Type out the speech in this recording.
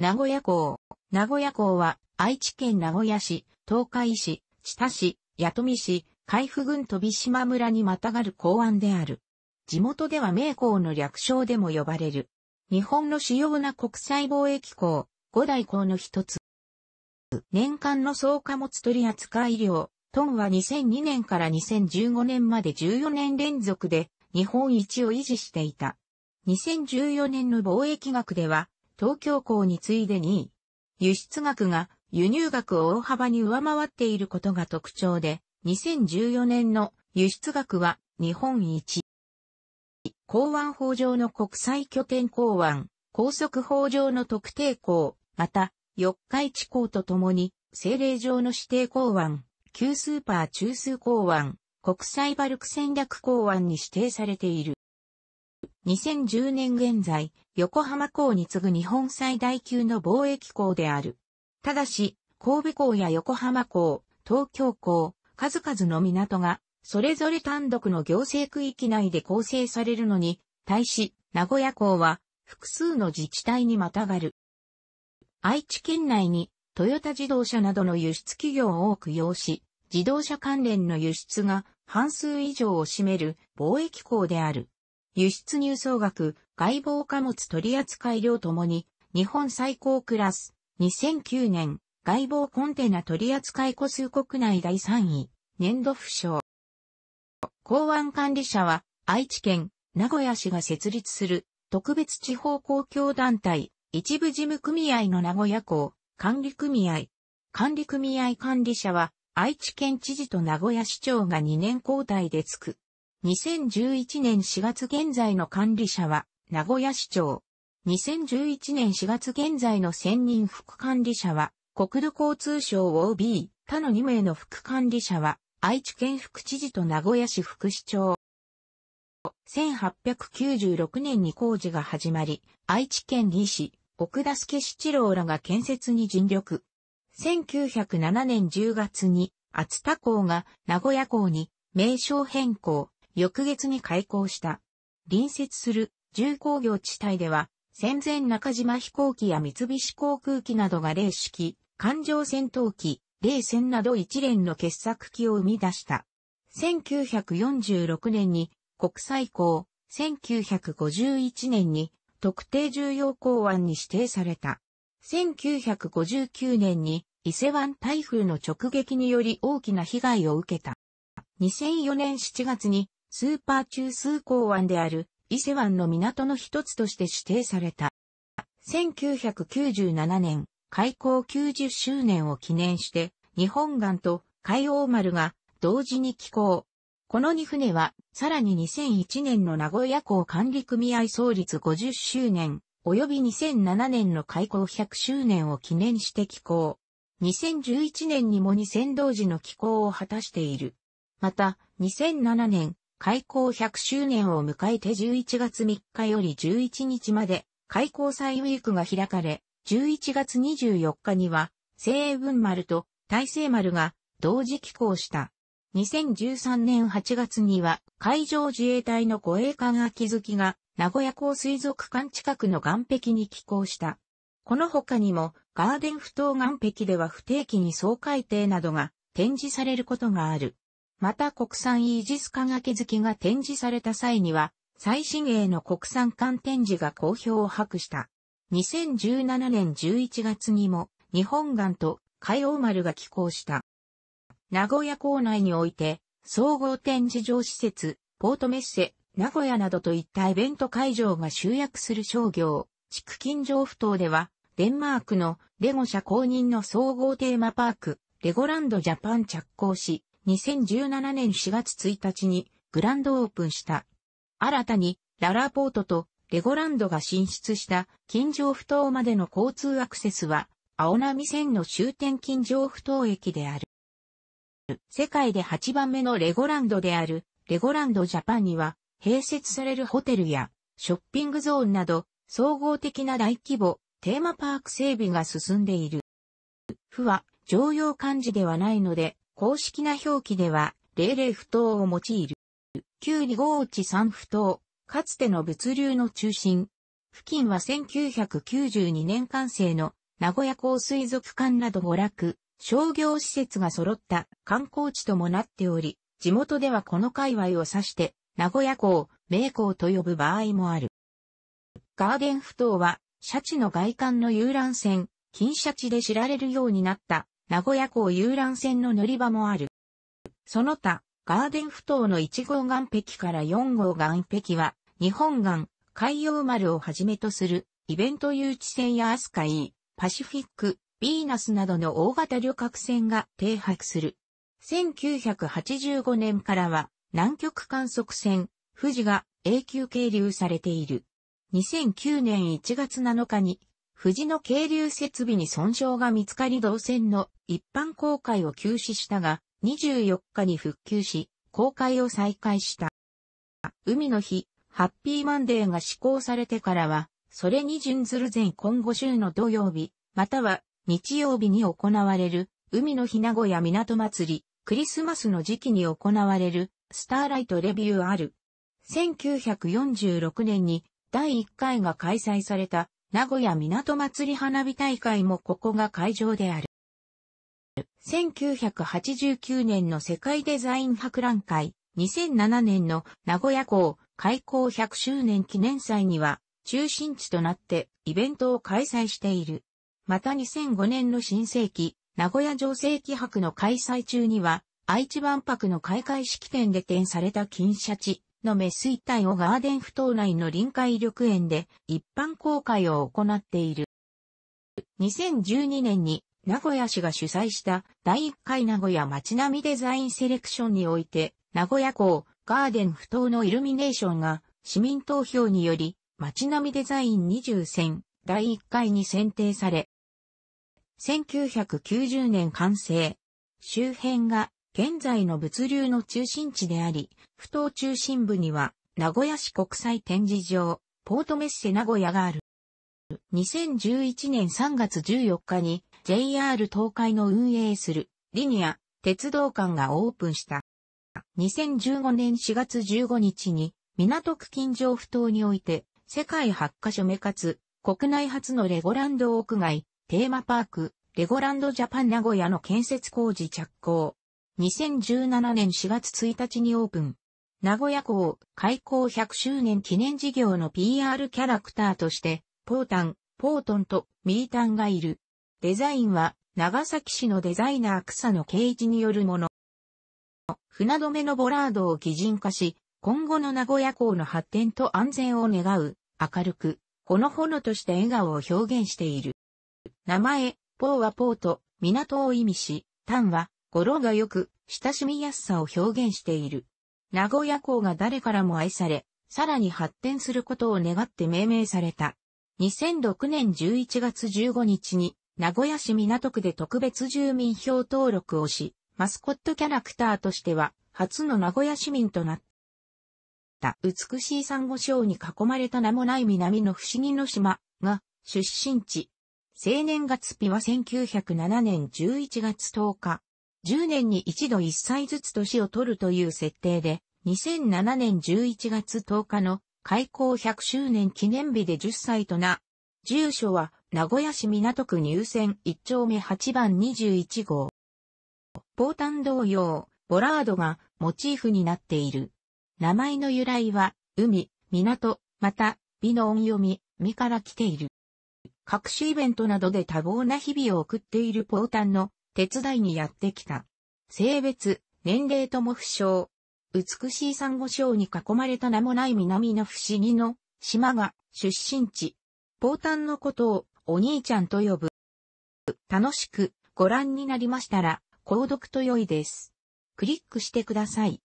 名古屋港。名古屋港は、愛知県名古屋市、東海市、知多市、弥富市、海部郡飛島村にまたがる港湾である。地元では名港の略称でも呼ばれる。日本の主要な国際貿易港、五大港の一つ。年間の総貨物取扱量、トンは2002年から2015年まで14年連続で日本一を維持していた。2014年の貿易額では東京港に次いで2位。輸出額が輸入額を大幅に上回っていることが特徴で、2014年の輸出額は日本一。港湾法上の国際拠点港湾、高速法上の特定港、また、四日市港とともに、政令上の指定港湾、旧スーパー中枢港湾、国際バルク戦略港湾に指定されている。2010年現在、横浜港に次ぐ日本最大級の貿易港である。ただし、神戸港や横浜港、東京港、数々の港が、それぞれ単独の行政区域内で構成されるのに、対し、名古屋港は、複数の自治体にまたがる。愛知県内に、トヨタ自動車などの輸出企業を多く用し、自動車関連の輸出が半数以上を占める貿易港である。輸出入総額、外貿貨物取扱量ともに、日本最高クラス、2009年、外貿コンテナ取扱個数国内第3位、年度不詳。港湾管理者は、愛知県、名古屋市が設立する、特別地方公共団体、一部事務組合の名古屋港、管理組合。管理組合管理者は、愛知県知事と名古屋市長が2年交代でつく。2011年4月現在の管理者は、名古屋市長。2011年4月現在の専任副管理者は、国土交通省 OB、他の2名の副管理者は、愛知県副知事と名古屋市副市長。1896年に工事が始まり、愛知県理事。奥田助七郎らが建設に尽力。1907年10月に、厚田港が名古屋港に名称変更、翌月に開港した。隣接する重工業地帯では、戦前中島飛行機や三菱航空機などが零式、艦上戦闘機、零戦など一連の傑作機を生み出した。1946年に国際港、1951年に特定重要港湾に指定された。1959年に伊勢湾台風の直撃により大きな被害を受けた。2004年7月にスーパー中枢港湾である伊勢湾の港の一つとして指定された。1997年、開港90周年を記念して、日本岸と海王丸が同時に寄港。この2船は、さらに2001年の名古屋港管理組合創立50周年、及び2007年の開港100周年を記念して寄港。2011年にも2000同時の寄港を果たしている。また、2007年、開港100周年を迎えて11月3日より11日まで開港祭ウィークが開かれ、11月24日には、西英文丸と大西丸が同時寄港した。2013年8月には海上自衛隊の護衛艦秋月が名古屋港水族館近くの岸壁に寄港した。この他にもガーデン不当岸壁では不定期に総海底などが展示されることがある。また国産イージス化が気づきが展示された際には、最新鋭の国産艦展示が好評を博した。2017年11月にも、日本艦と海王丸が寄港した。名古屋港内において、総合展示場施設、ポートメッセ、名古屋などといったイベント会場が集約する商業、地区近城府島では、デンマークのレゴ社公認の総合テーマパーク、レゴランドジャパン着工し、2017年4月1日にグランドオープンした。新たにララポートとレゴランドが進出した金城不島までの交通アクセスは青波線の終点金城不島駅である。世界で8番目のレゴランドであるレゴランドジャパンには併設されるホテルやショッピングゾーンなど総合的な大規模テーマパーク整備が進んでいる。府は常用漢字ではないので公式な表記では、零零不等を用いる。旧2号地三不等、かつての物流の中心。付近は1992年完成の名古屋港水族館など娯楽、商業施設が揃った観光地ともなっており、地元ではこの界隈を指して、名古屋港、名港と呼ぶ場合もある。ガーデン埠頭は、シャチの外観の遊覧船、金シャチで知られるようになった名古屋港遊覧船の乗り場もある。その他、ガーデン埠頭の1号岸壁から4号岸壁は、日本岸、海洋丸をはじめとする、イベント誘致船やアスカイパシフィック、ビーナスなどの大型旅客船が停泊する。1985年からは、南極観測船、富士が永久係留されている。2009年1月7日に富士の渓流設備に損傷が見つかり動線の一般公開を休止したが、24日に復旧し、公開を再開した。海の日、ハッピーマンデーが施行されてからは、それに準ずる前今後週の土曜日、または日曜日に行われる、海の日名古屋港祭り、クリスマスの時期に行われる、スターライトレビューある。1946年に第1回が開催された名古屋港祭り花火大会もここが会場である。1989年の世界デザイン博覧会、2007年の名古屋港開港100周年記念祭には中心地となってイベントを開催している。また2005年の新世紀、名古屋城世紀博の開催中には愛知万博の開会式典で展された金シャチ、のメ水帯をガーデン不島内の臨海緑園で一般公開を行っている。2012年に名古屋市が主催した第1回名古屋街並みデザインセレクションにおいて、名古屋港ガーデン不島のイルミネーションが市民投票により街並みデザイン20選第1回に選定され、1990年完成。周辺が現在の物流の中心地であり、不当中心部には、名古屋市国際展示場、ポートメッセ名古屋がある。2011年3月14日に JR 東海の運営するリニア鉄道館がオープンした。2015年4月15日に港区近所不当において世界8カ所目かつ国内初のレゴランド屋外テーマパークレゴランドジャパン名古屋の建設工事着工2017年4月1日にオープン。名古屋港開港100周年記念事業の PR キャラクターとして、ポータン、ポートンとミータンがいる。デザインは、長崎市のデザイナー草野圭一によるもの。船止めのボラードを擬人化し、今後の名古屋港の発展と安全を願う、明るく、ほのほのとして笑顔を表現している。名前、ポーはポート、港を意味し、タンは語呂が良く、親しみやすさを表現している。名古屋港が誰からも愛され、さらに発展することを願って命名された。2006年11月15日に、名古屋市港区で特別住民票登録をし、マスコットキャラクターとしては、初の名古屋市民となった。美しい珊瑚礁に囲まれた名もない南の不思議の島が出身地。青年月日は1907年11月10日。10年に一度1歳ずつ年を取るという設定で、2007年11月10日の開校100周年記念日で10歳とな。住所は名古屋市港区入選1丁目8番21号。ポータン同様、ボラードがモチーフになっている。名前の由来は、海、港、また、美の音読み、美から来ている。各種イベントなどで多忙な日々を送っているポータンの手伝いにやってきた。性別、年齢とも不詳。美しい珊瑚礁に囲まれた名もない南の不思議の島が出身地。ポータンのことをお兄ちゃんと呼ぶ。楽しくご覧になりましたら、購読と良いです。クリックしてください。